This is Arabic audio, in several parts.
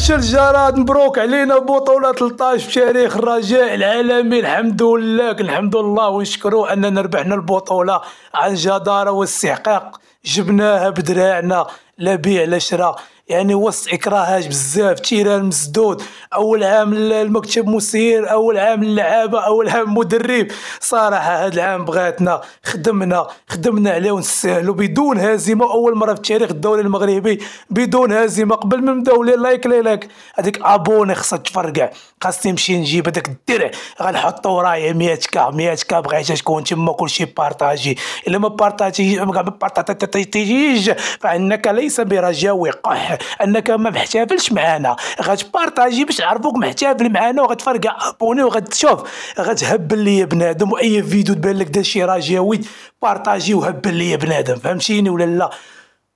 فاش الجراد مبروك علينا بطولة 13 تاريخ الرجاء العالمي الحمد لله الحمد لله ونشكرو اننا ربحنا البطولة عن جدارة واستحقاق جبناها بدراعنا لا بيع لا شراء يعني وسط اكراهات بزاف تيران مسدود اول عام المكتب مسير اول عام اللعابه اول عام مدرب صراحه هذا العام بغاتنا خدمنا خدمنا عليه ونستاهلو بدون هزيمه اول مره في تاريخ الدوري المغربي بدون هزيمه قبل ما نبداو لايك لي لايك هذيك ابوني خصها تفرقع خاصني نمشي نجيب هذاك الدرع غنحطو ورايا 100 كا 100 كا بغيتها تكون تما كلشي بارطاجي الا ما بارطاجي ما بارطاجيش فانك ليس برجاء وقح انك ما محتفلش معانا غتبارطاجي باش تعرفوك محتفل معانا وغتفرقع ابوني وغتشوف غتهبل ليا بنادم واي فيديو تبان لك دا شي جاوي بارطاجي وهبل ليا بنادم فهمتيني ولا لا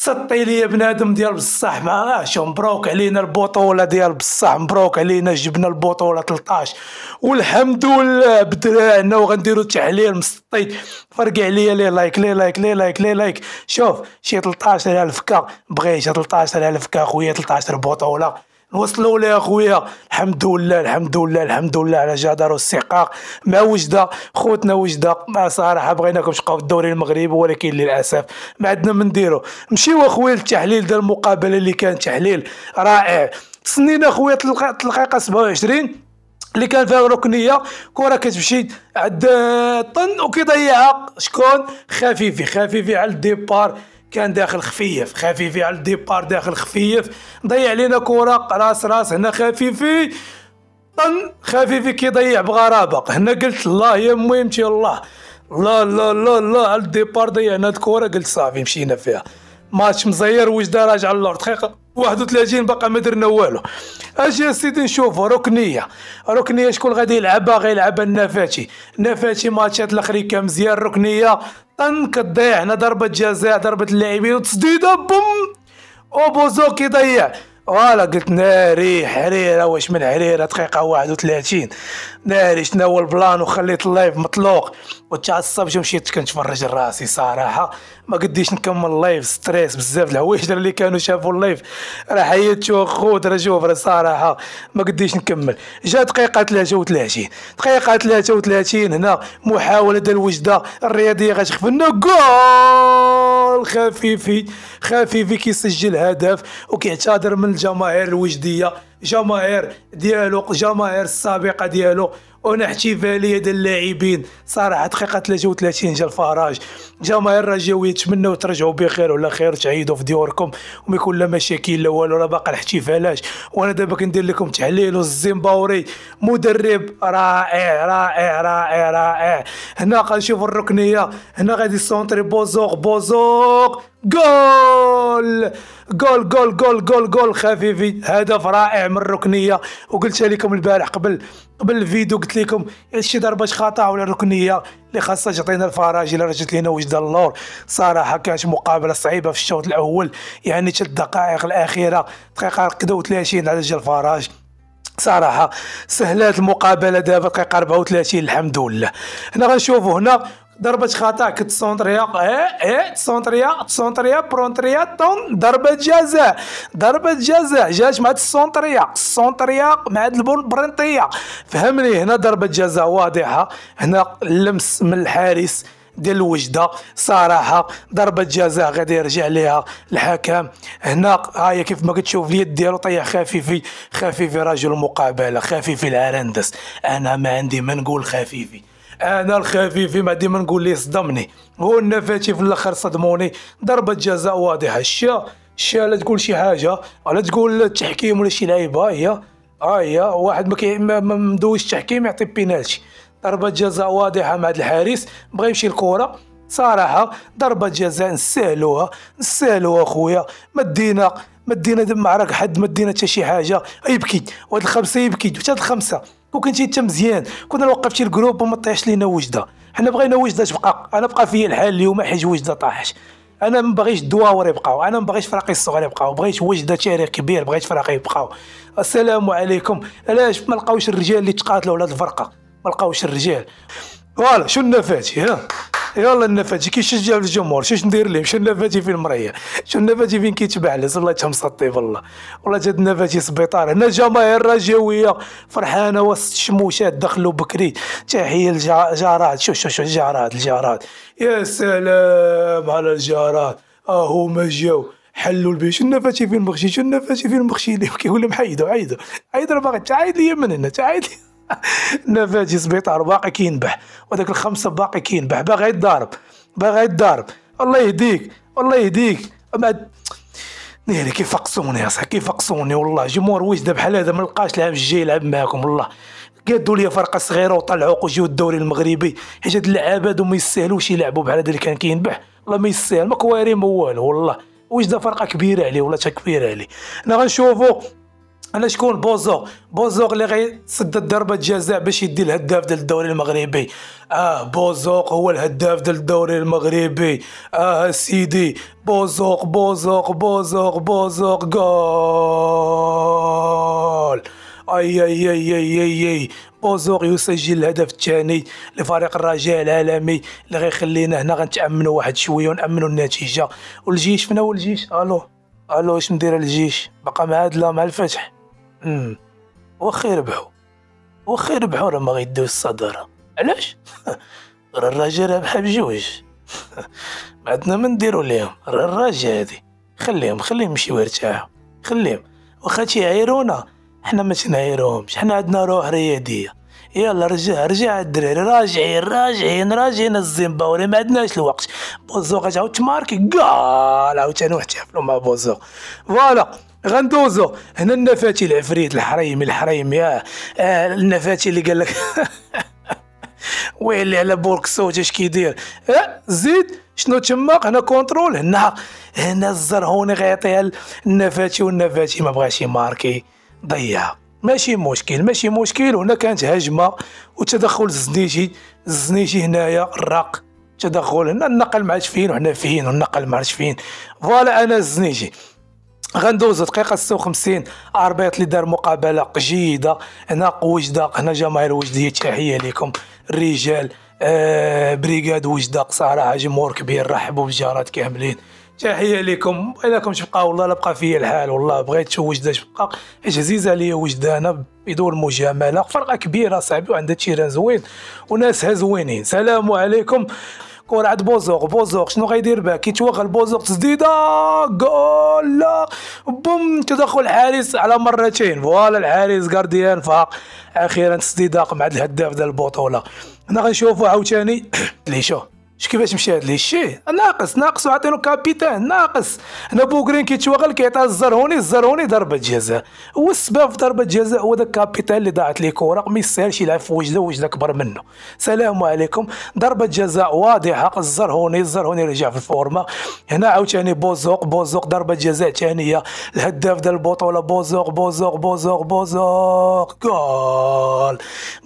سطي لي بنادم ديال بصح معاش مبروك علينا البطوله ديال بصح مبروك علينا جبنا البطوله 13 والحمد لله بدراعنا وغنديروا تحليل مسطي فرقع عليا لي لايك لي لايك لي لايك لي لايك شوف شي 13000 كا بغيت 13000 كا خويا 13 بطوله نوصلوا لها خويا الحمد لله الحمد لله الحمد لله على جدار واستحقاق ما وجده خوتنا وجده مع صراحه بغيناكم تبقاو في الدوري المغربي ولكن للاسف ما عندنا ما نديرو مشيو اخويا للتحليل ديال المقابله اللي كان تحليل رائع تسنينا اخويا الدقيقه 27 اللي كان فيها ركنيه كره كتمشي عند طن وكيضيعها شكون خفيفي خفيفي على الديبار كان داخل خفيف خفيفي يعني على الديبار داخل خفيف ضيع لينا كره راس راس هنا خفيفي طن خفيفي كيضيع بغرابه هنا قلت الله يا ميمتي يمشي الله لا لا لا لا على الديبار ضيعنا الكره قلت صافي مشينا فيها ماتش مزير وجده راجعة للور دقيقه 31 باقا ما درنا والو اجي سيدي نشوفو ركنيه ركنيه شكون غادي يلعبها غيلعبها النفاتي النفاتي ماتشات كان مزيان ركنيه ان كضيع هنا ضربه جزاء ضربه اللاعبين وتسديده بوم اوبوزوك ضيع فوالا قلت ناري حريره واش من حريره دقيقه 31 ناري شناهو هو البلان وخليت اللايف مطلوق وتعصبت ومشيت كنتفرج راسي صراحه ما قديش نكمل اللايف ستريس بزاف الحوايج اللي كانوا شافوا اللايف راه حيدتو خود راه شوف راه صراحه ما قديش نكمل جا دقيقه 33 دقيقه 33 هنا محاوله ديال الوجده الرياضيه غتخف لنا جول خفيفي خفيفي كيسجل هدف وكيعتذر من الجماهير الوجديه جماهير ديالو جماهير السابقه ديالو احتفاليه ديال اللاعبين صراحه دقيقه 33 جا الفراج جماهير الرجاوي يتمنوا ترجعوا بخير ولا خير تعيدوا في ديوركم وما يكون لا مشاكل لا والو راه باقي الاحتفالات وانا دابا كندير لكم تحليل الزيمباوري مدرب رائع رائع رائع رائع هنا غنشوف الركنيه هنا غادي سونتري بوزوق بوزوق جول جول جول جول جول جول خفيفي هدف رائع من الركنيه وقلت لكم البارح قبل قبل الفيديو قلت لكم شي ضربه خطا ولا ركنيه اللي خاصها تعطينا الفراج الا رجعت لينا وجد اللور صراحه كانت مقابله صعيبه في الشوط الاول يعني حتى الدقائق الاخيره دقيقه 33 30 على جال الفراج صراحه سهلات المقابله دابا دقيقه 34 الحمد لله هنا غنشوفوا هنا ضربة خطا كتسونطريا ايه ايه تسونطريا تسونطريا برونطريا طون ضربة جزاء ضربة جزاء جات مع سونتريا سونتريا مع البرنطية فهمني هنا ضربة جزاء واضحة هنا اللمس من الحارس ديال الوجده صراحه ضربه جزاء غادي يرجع ليها الحكم هنا ها هي كيف ما كتشوف اليد ديالو طيح خفيفي خفيفي رجل المقابلة خفيفي العرندس انا ما عندي ما نقول خفيفي انا الخفيفي ما ديما نقول ليه صدمني هو النفاتي في الاخر صدموني ضربه جزاء واضحه الشا الشا لا تقول شي حاجه ولا تقول التحكيم ولا شي لعيبه هي هي واحد ما مدوش التحكيم يعطي بينالتي ضربه جزاء واضحه مع هذا الحارس بغى يمشي الكره صراحة ضربة جزاء نسالوها نسالوها خويا مدينا مدينا دم دينا معرك حد مدينا تا حتى شي حاجة يبكي وهاد الخمسة يبكي وحتى الخمسة كون كنتي انت مزيان كنا وقفتي الجروب وما طيحش لينا وجده حنا بغينا وجده تبقى انا بقى فيا الحال اليوم حيت وجده طاحش انا ما بغيش الدواور يبقاو انا ما بغيش فراقي الصغار يبقاو بغيت وجده تاريخ كبير بغيت فراقي يبقاو السلام عليكم علاش ما لقاوش الرجال اللي تقاتلوا على الفرقه ما لقاوش الرجال فوالا شو النفاتي ها يلا النفاتي كيشجع الجمهور شو ندير ليه شو النفاتي فين مريح شو النفاتي فين كيتبعلز الله يتهم سطي والله والله جات النفاتي سبيطار هنا الجماهير الرجاويه فرحانه وسط الشموشات دخلوا بكري تحيه للجارات شو شو شو الجارات الجارات يا سلام على الجارات اهو ما جاو حلوا شو النفاتي فين مخشي شو النفاتي فين مخشي كيقول لهم حيدوا حيدوا حيدوا باغي تعايد لي من هنا تعايد لي نفاجس سبيطار باقي كينبح وداك الخمسه باقي كينبح باغي يتضارب باغي يتضارب الله يهديك الله يهديك ما نيري كيف فقصوني اصاحبي كيف فقصوني والله جمهور وجده بحال هذا ما لقاش العام الجاي يلعب معاكم والله قادوا لي فرقه صغيره وطلعوك وجيو الدوري المغربي حيت هاد اللعاب هادو ما يستاهلوش يلعبوا بحال هذا اللي كان كينبح والله ما يستاهل ما كواري ما والو والله وجده فرقه كبيره عليه ولا كبيره عليه انا غنشوفو على شكون بوزوغ بوزوغ اللي غيسدد ضربه جزاء باش يدي الهداف ديال الدوري المغربي اه بوزوق هو الهداف ديال الدوري المغربي اه سيدي بوزوق بوزوق بوزوق بوزوق جول اي اي اي اي اي, أي. بوزوغ يسجل الهدف الثاني لفريق الرجاء العالمي اللي غيخلينا هنا غنتامنوا واحد شويه ونامنوا النتيجه والجيش فين هو الجيش الو الو اش ندير الجيش بقى معاد لا مع الفتح امم واخا يربحوا واخا يربحوا راه ما غيدوش الصداره علاش راه الراجل رابحه بجوج ما عندنا ما نديرو ليهم راه الراجل هادي خليهم خليهم يمشيو يرتاحوا خليهم واخا تيعايرونا حنا ما تنعايروهمش حنا عندنا روح رياضيه يلا رجع رجع الدراري راجعين راجعين راجعين الزيمباوري ما عندناش الوقت بوزو غتعاود تماركي كاع عاوتاني واحد يحفلوا مع بوزو فوالا غندوزو هنا النفاتي العفريت الحريمي الحريم يا آه النفاتي اللي قال لك ويلي على بورك صوت اش كيدير آه زيد شنو تما هنا كونترول هنا هنا الزرهوني غيعطيها النفاتي والنفاتي ما بغاش يماركي ضيعها ماشي مشكل ماشي مشكل هنا كانت هجمه وتدخل الزنيجي الزنيجي هنايا الراق تدخل هنا النقل ما عادش فين وحنا فين والنقل ما عادش فين فوالا انا الزنيجي غندوز دقيقه 56 عربيط اللي دار مقابله جيده هنا وجده هنا جماهير وجدة تحيه لكم الرجال آه بريغاد وجده صراحه جمهور كبير رحبوا بالجارات كاملين تحيه لكم لكم تبقى والله لا بقى فيا الحال والله بغيت شو وجده تبقى حيت عزيزه عليا وجده انا بدون مجامله فرقه كبيره صاحبي وعندها تيران زوين وناسها زوينين سلام عليكم كرة عند بوزوغ بوزوغ شنو غيدير به كيتوغل بوزوغ تسديده جول لا بوم تدخل الحارس على مرتين فوالا الحارس غارديان فاق اخيرا تسديده مع الهداف ديال البطوله هنا غنشوفو عاوتاني ليشو شكيفاش كيفاش مشى هذا الشيء ناقص ناقص وعطينو كابيتان ناقص هنا بوغرين كيتوغل كيعطيها الزرهوني الزرهوني ضربه جزاء هو السبب في ضربه جزاء هو ذاك كابيتان اللي ضاعت ليه كره ما يستاهلش يلعب في وجده وجده كبر منه سلام عليكم ضربه جزاء واضحه الزرهوني الزرهوني رجع في الفورمه هنا عاوتاني بوزوق بوزوق ضربه جزاء ثانيه الهداف ديال البطوله بوزوق بوزوق بوزوق بوزوق جول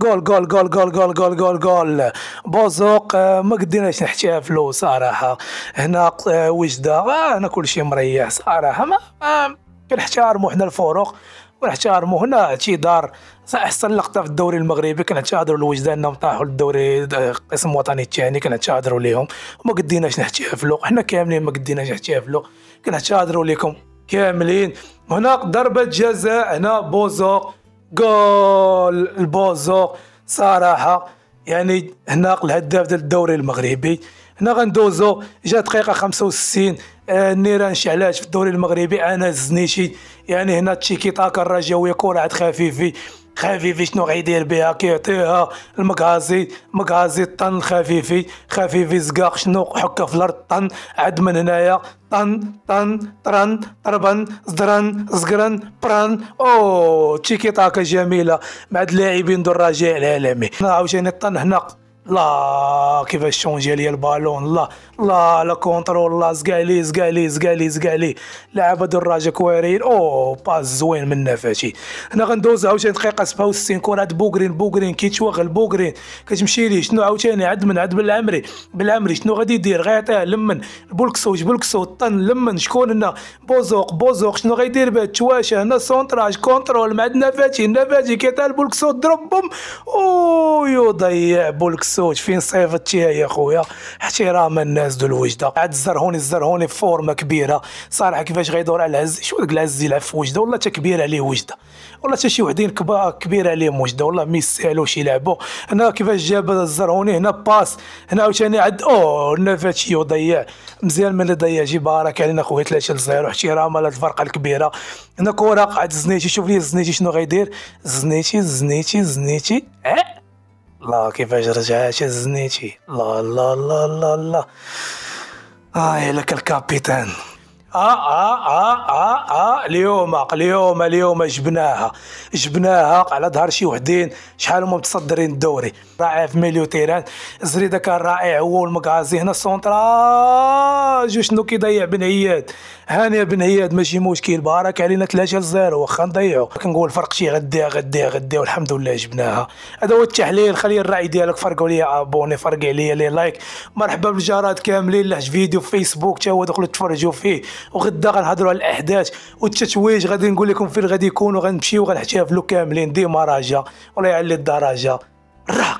جول جول جول جول جول جول جول بوزوق آه، ما قديناش باش صراحه هنا آه، وجده هنا آه، شيء مريح صراحه ما, ما كنحتارموا حنا الفروق ونحتارموا هنا اعتذار احسن لقطه في الدوري المغربي كنعتذروا لوجدان انهم طاحوا للدوري القسم آه، الوطني الثاني كنعتذروا ليهم وما قديناش نحتفلوا حنا كاملين ما قديناش نحتفلوا كنعتذروا لكم كاملين هنا ضربه جزاء هنا بوزوق جول البوزوق صراحه يعني هنا الهداف ديال الدوري المغربي هنا غندوزو جا دقيقة 65 النيران آه، شعلات في الدوري المغربي انا الزنيشي يعني هنا تشيكي تاكا الرجاوية كرة عاد خفيفي خفيفي شنو غيدير بها كيعطيها المكازي مكازي طن خفيفي خفيفي زقاق شنو حكه في الارض طن عد من هنايا طن طن طرن طربن زدرن زقرن برن او تشيكي طاكه جميله مع اللاعبين دو الرجاء العالمي عاوتاني طن هنا لا كيفاش شونجي ليا البالون لا لا لا كونترول لا زقالي زقالي زقالي زقالي لعبه الراجا كوارير او باس زوين من نافاشي هنا غندوز عاوتاني دقيقه 67 كره بوغرين بوغرين كيتشوغل بوغرين كتمشي ليه شنو عاوتاني عد من عد بالعمري بالعمري شنو غادي يدير غيعطيها لمن البولكسو جبولكسو طن لمن شكون هنا بوزوق بوزوق شنو غيدير به تشواشه هنا سونتراج كونترول مع نافاتي نافاتي كيتا البولكسو ضربهم او يضيع بولكسو السوت فين صيفطتيها يا خويا احتراما الناس دول الوجده عاد الزرهوني الزرهوني فورمه كبيره صراحه كيفاش غيدور على العز شو داك العز يلعب في وجده ولا تا كبير عليه وجده ولا تا شي وحدين كبار كبير عليهم وجده والله ما يستاهلوش يلعبوا هنا كيفاش جاب الزرهوني هنا باس هنا عاوتاني عاد اوه النفاتشي وضيع مزيان ملي ضيع جي بارك علينا خويا 3 0 احتراما للفرقه الكبيره هنا كره قعد الزنيتي شوف لي الزنيتي شنو غيدير زنيتي زنيتي زنيتي أه؟ لا كيفاش رجعت زنيتي لا لا لا لا لا اه لك الكابيتان آه آه آه آه آه اليوم اليوم اليوم جبناها جبناها على ظهر شي وحدين شحال هما متصدرين الدوري رائع في ميليو تيران زريده كان رائع هو والمكازي هنا السونترا جوش نو كيضيع بن عياد هاني بن هياد ماشي مشكل بارك علينا 3 0 واخا نضيعوا كنقول فرق شي غدا غدا غدا والحمد لله جبناها هذا هو التحليل خلي الراي ديالك فرقوا لي ابوني فرق عليا لي لايك مرحبا بالجراد كاملين لهج فيديو في فيسبوك تا هو دخلوا تفرجوا فيه وغدا غنهضروا على الاحداث والتتويج غادي نقول لكم فين غادي يكونوا غنمشيو غنحتفلوا كاملين ديما راجا ولا يعلي الدرجه الرهق